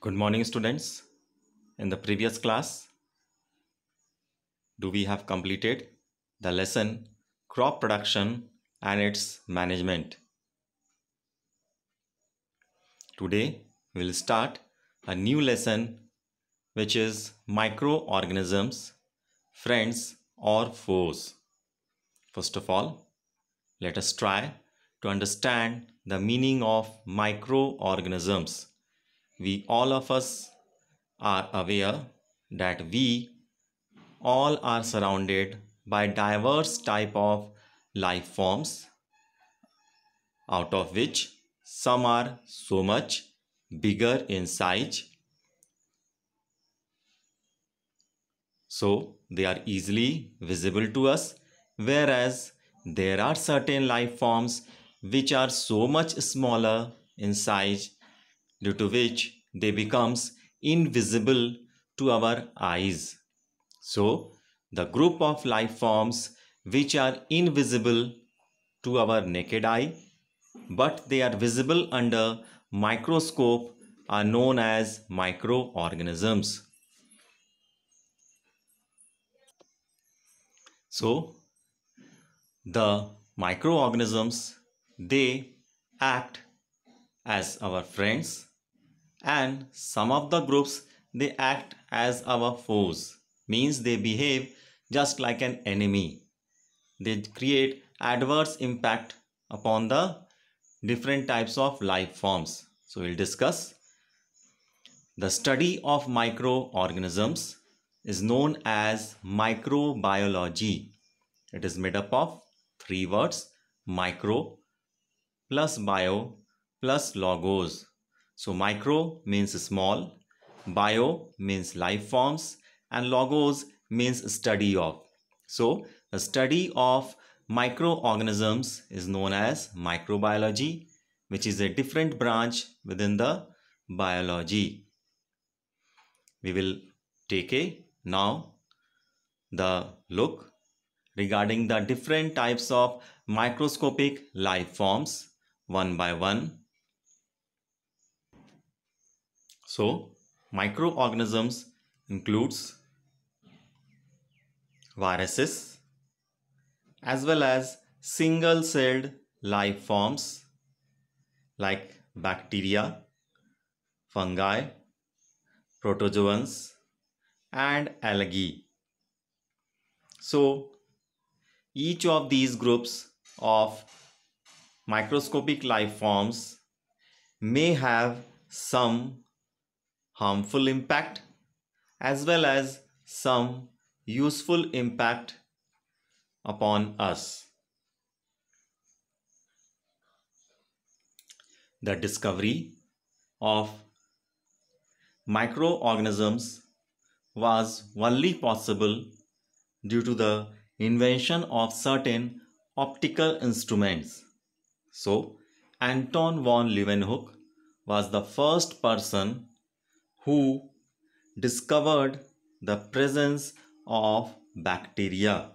Good morning students. In the previous class, do we have completed the lesson crop production and its management. Today we will start a new lesson which is microorganisms, friends or foes. First of all, let us try to understand the meaning of microorganisms we all of us are aware that we all are surrounded by diverse type of life forms out of which some are so much bigger in size so they are easily visible to us whereas there are certain life forms which are so much smaller in size due to which they becomes invisible to our eyes. So, the group of life forms which are invisible to our naked eye but they are visible under microscope are known as microorganisms. So, the microorganisms, they act as our friends and some of the groups they act as our foes means they behave just like an enemy they create adverse impact upon the different types of life forms so we'll discuss the study of microorganisms is known as microbiology it is made up of three words micro plus bio plus logos so micro means small, bio means life forms and logos means study of. So the study of microorganisms is known as microbiology which is a different branch within the biology. We will take a now the look regarding the different types of microscopic life forms one by one so, microorganisms includes viruses as well as single-celled life forms like bacteria, fungi, protozoans and algae. So, each of these groups of microscopic life forms may have some harmful impact as well as some useful impact upon us. The discovery of microorganisms was only possible due to the invention of certain optical instruments. So, Anton von Leeuwenhoek was the first person who discovered the presence of bacteria.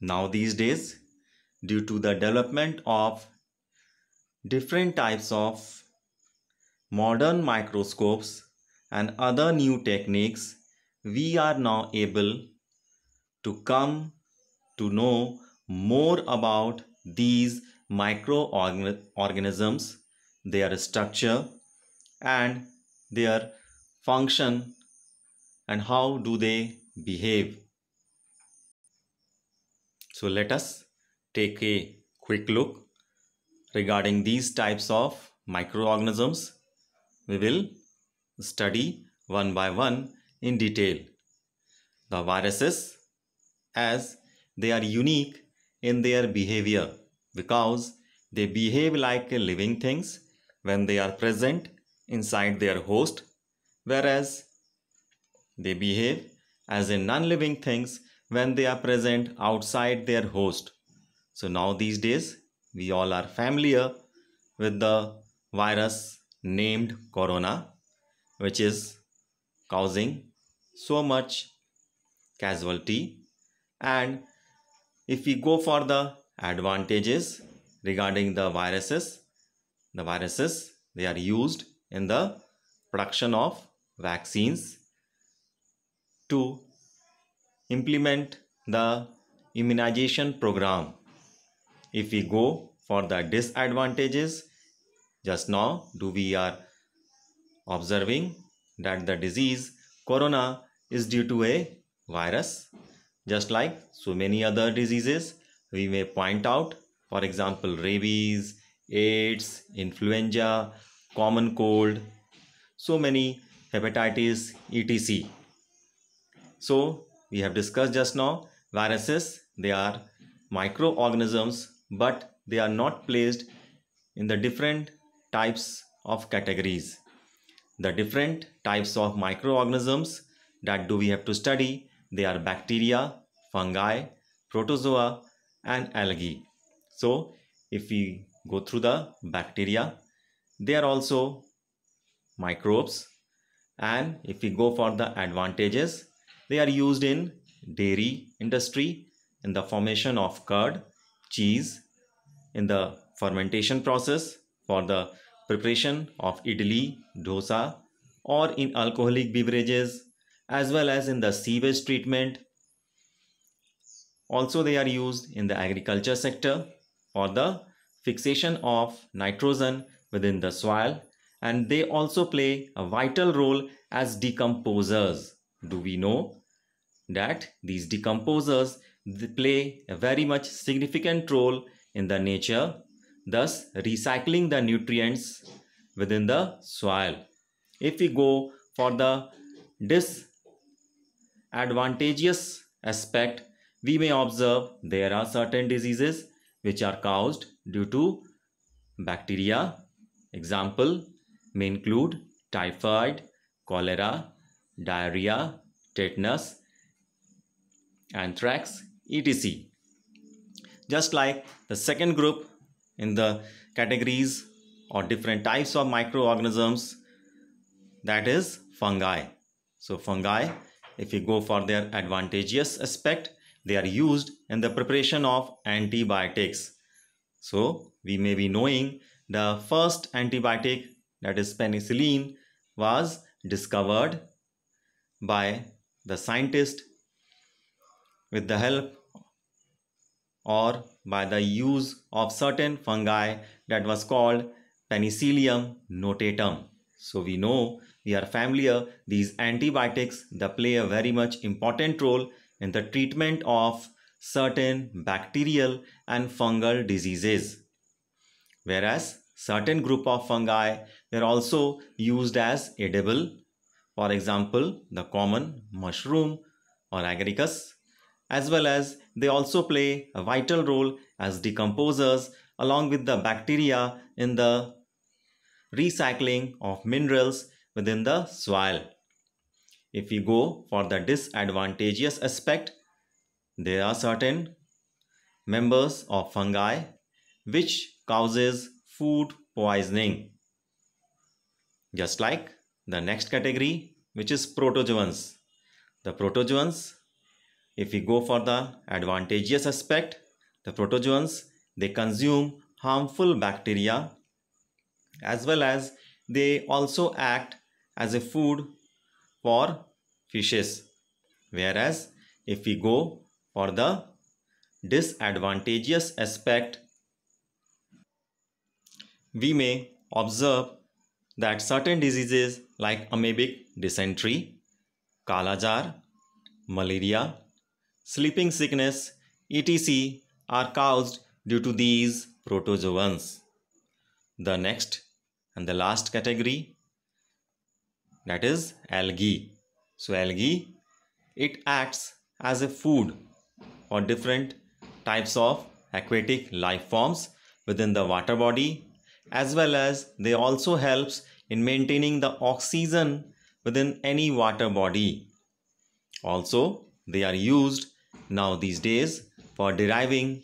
Now these days, due to the development of different types of modern microscopes and other new techniques, we are now able to come to know more about these microorganisms, their structure and their function and how do they behave. So let us take a quick look regarding these types of microorganisms. We will study one by one in detail. The viruses as they are unique in their behavior because they behave like living things when they are present inside their host, whereas they behave as in non-living things when they are present outside their host. So now these days, we all are familiar with the virus named corona, which is causing so much casualty. And if we go for the advantages regarding the viruses, the viruses, they are used in the production of vaccines to implement the immunization program if we go for the disadvantages just now do we are observing that the disease corona is due to a virus just like so many other diseases we may point out for example rabies aids influenza common cold so many hepatitis etc so we have discussed just now viruses they are microorganisms but they are not placed in the different types of categories the different types of microorganisms that do we have to study they are bacteria fungi protozoa and algae so if we go through the bacteria they are also microbes and if we go for the advantages they are used in dairy industry in the formation of curd cheese in the fermentation process for the preparation of idli dosa or in alcoholic beverages as well as in the sewage treatment also they are used in the agriculture sector for the fixation of nitrogen within the soil and they also play a vital role as decomposers. Do we know that these decomposers play a very much significant role in the nature, thus recycling the nutrients within the soil. If we go for the disadvantageous aspect, we may observe there are certain diseases which are caused due to bacteria Example may include typhoid, cholera, diarrhea, tetanus, anthrax, etc. Just like the second group in the categories or different types of microorganisms that is fungi. So fungi if you go for their advantageous aspect they are used in the preparation of antibiotics. So we may be knowing the first antibiotic, that is penicillin, was discovered by the scientist with the help or by the use of certain fungi that was called penicillium notatum. So we know we are familiar these antibiotics that play a very much important role in the treatment of certain bacterial and fungal diseases whereas certain group of fungi they're also used as edible for example the common mushroom or agaricus as well as they also play a vital role as decomposers along with the bacteria in the recycling of minerals within the soil. If we go for the disadvantageous aspect, there are certain members of fungi which causes food poisoning. Just like the next category which is protozoans. The protozoans, if we go for the advantageous aspect, the protozoans, they consume harmful bacteria as well as they also act as a food for fishes. Whereas if we go for the disadvantageous aspect we may observe that certain diseases like amoebic dysentery, kalajar, malaria, sleeping sickness, etc. are caused due to these protozoans. The next and the last category that is algae. So algae it acts as a food for different types of aquatic life forms within the water body as well as they also helps in maintaining the oxygen within any water body. Also, they are used now these days for deriving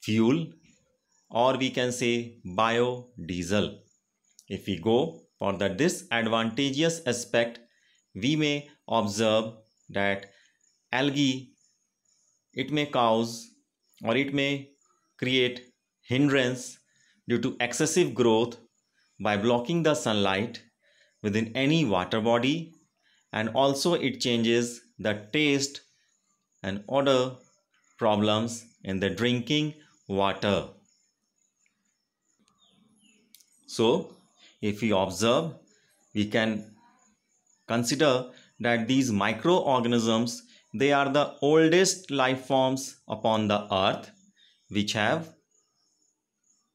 fuel or we can say biodiesel. If we go for the disadvantageous aspect, we may observe that algae, it may cause or it may create hindrance due to excessive growth by blocking the sunlight within any water body and also it changes the taste and odor problems in the drinking water. So if we observe we can consider that these microorganisms they are the oldest life forms upon the earth which have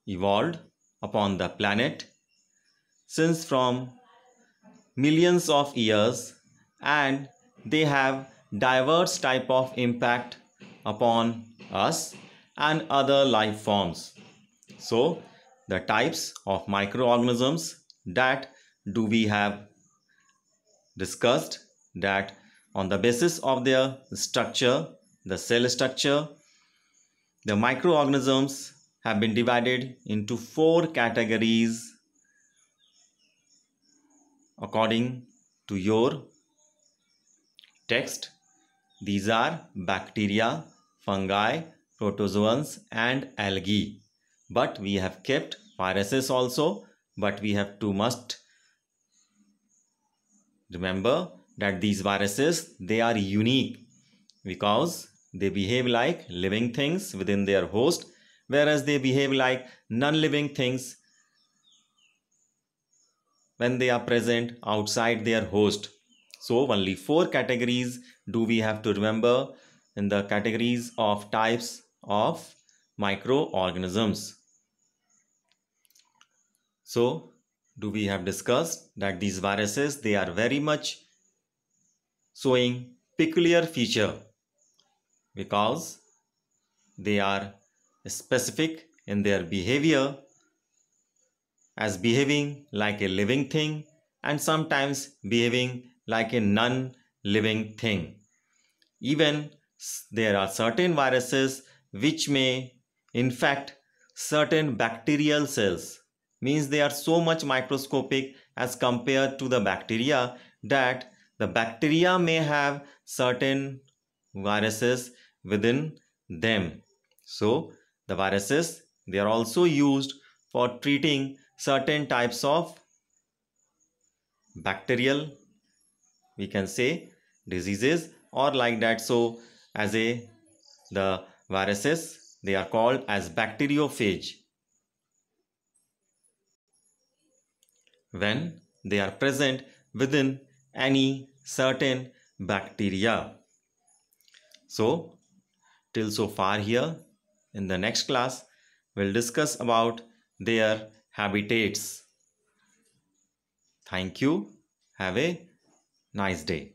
evolved upon the planet since from millions of years and they have diverse type of impact upon us and other life forms so the types of microorganisms that do we have discussed that on the basis of their structure the cell structure the microorganisms have been divided into four categories according to your text. These are bacteria, fungi, protozoans and algae. But we have kept viruses also but we have to must remember that these viruses they are unique because they behave like living things within their host whereas they behave like non-living things when they are present outside their host. So only four categories do we have to remember in the categories of types of microorganisms. So do we have discussed that these viruses they are very much showing peculiar feature because they are specific in their behavior as behaving like a living thing and sometimes behaving like a non living thing. Even there are certain viruses which may infect certain bacterial cells, means they are so much microscopic as compared to the bacteria that the bacteria may have certain viruses within them. So, the viruses, they are also used for treating certain types of bacterial, we can say diseases or like that. So as a, the viruses, they are called as bacteriophage. When they are present within any certain bacteria. So till so far here in the next class, we'll discuss about their habitats. Thank you. Have a nice day.